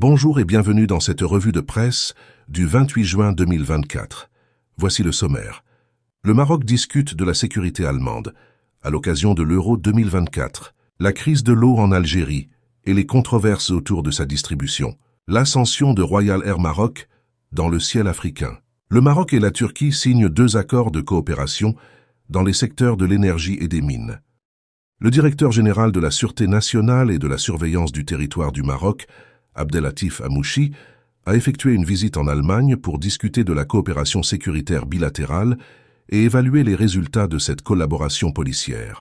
Bonjour et bienvenue dans cette revue de presse du 28 juin 2024. Voici le sommaire. Le Maroc discute de la sécurité allemande à l'occasion de l'Euro 2024, la crise de l'eau en Algérie et les controverses autour de sa distribution, l'ascension de Royal Air Maroc dans le ciel africain. Le Maroc et la Turquie signent deux accords de coopération dans les secteurs de l'énergie et des mines. Le directeur général de la Sûreté nationale et de la surveillance du territoire du Maroc Abdelatif Amouchi, a effectué une visite en Allemagne pour discuter de la coopération sécuritaire bilatérale et évaluer les résultats de cette collaboration policière.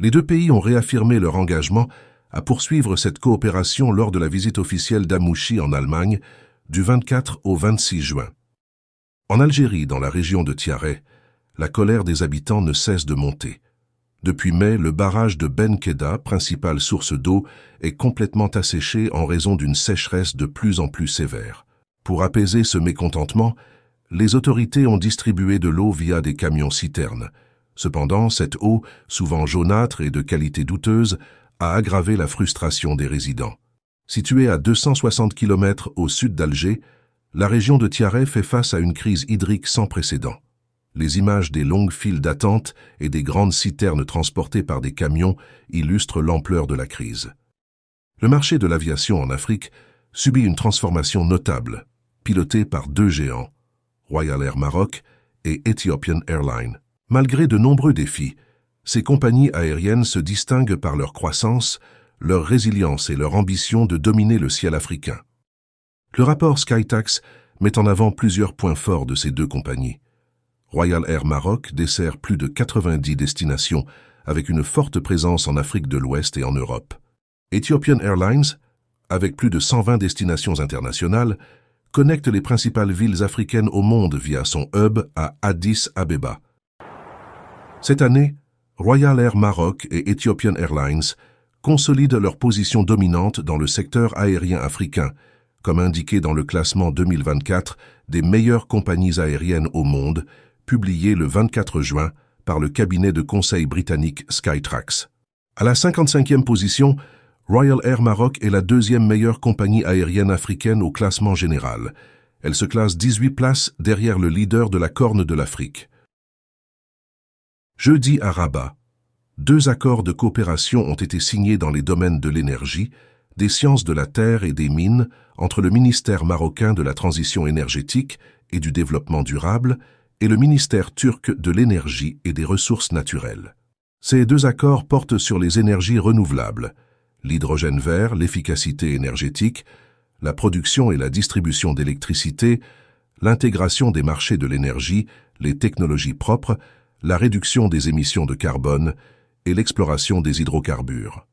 Les deux pays ont réaffirmé leur engagement à poursuivre cette coopération lors de la visite officielle d'Amouchi en Allemagne du 24 au 26 juin. En Algérie, dans la région de Tiaret, la colère des habitants ne cesse de monter. Depuis mai, le barrage de Ben principale source d'eau, est complètement asséché en raison d'une sécheresse de plus en plus sévère. Pour apaiser ce mécontentement, les autorités ont distribué de l'eau via des camions-citernes. Cependant, cette eau, souvent jaunâtre et de qualité douteuse, a aggravé la frustration des résidents. Située à 260 km au sud d'Alger, la région de Tiaret fait face à une crise hydrique sans précédent. Les images des longues files d'attente et des grandes citernes transportées par des camions illustrent l'ampleur de la crise. Le marché de l'aviation en Afrique subit une transformation notable, pilotée par deux géants, Royal Air Maroc et Ethiopian Airlines. Malgré de nombreux défis, ces compagnies aériennes se distinguent par leur croissance, leur résilience et leur ambition de dominer le ciel africain. Le rapport Skytax met en avant plusieurs points forts de ces deux compagnies. Royal Air Maroc dessert plus de 90 destinations avec une forte présence en Afrique de l'Ouest et en Europe. Ethiopian Airlines, avec plus de 120 destinations internationales, connecte les principales villes africaines au monde via son hub à Addis Abeba. Cette année, Royal Air Maroc et Ethiopian Airlines consolident leur position dominante dans le secteur aérien africain, comme indiqué dans le classement 2024 des meilleures compagnies aériennes au monde, publié le 24 juin par le cabinet de conseil britannique Skytrax. À la 55e position, Royal Air Maroc est la deuxième meilleure compagnie aérienne africaine au classement général. Elle se classe 18 places derrière le leader de la Corne de l'Afrique. Jeudi à Rabat, deux accords de coopération ont été signés dans les domaines de l'énergie, des sciences de la terre et des mines entre le ministère marocain de la transition énergétique et du développement durable et le ministère turc de l'énergie et des ressources naturelles. Ces deux accords portent sur les énergies renouvelables, l'hydrogène vert, l'efficacité énergétique, la production et la distribution d'électricité, l'intégration des marchés de l'énergie, les technologies propres, la réduction des émissions de carbone et l'exploration des hydrocarbures.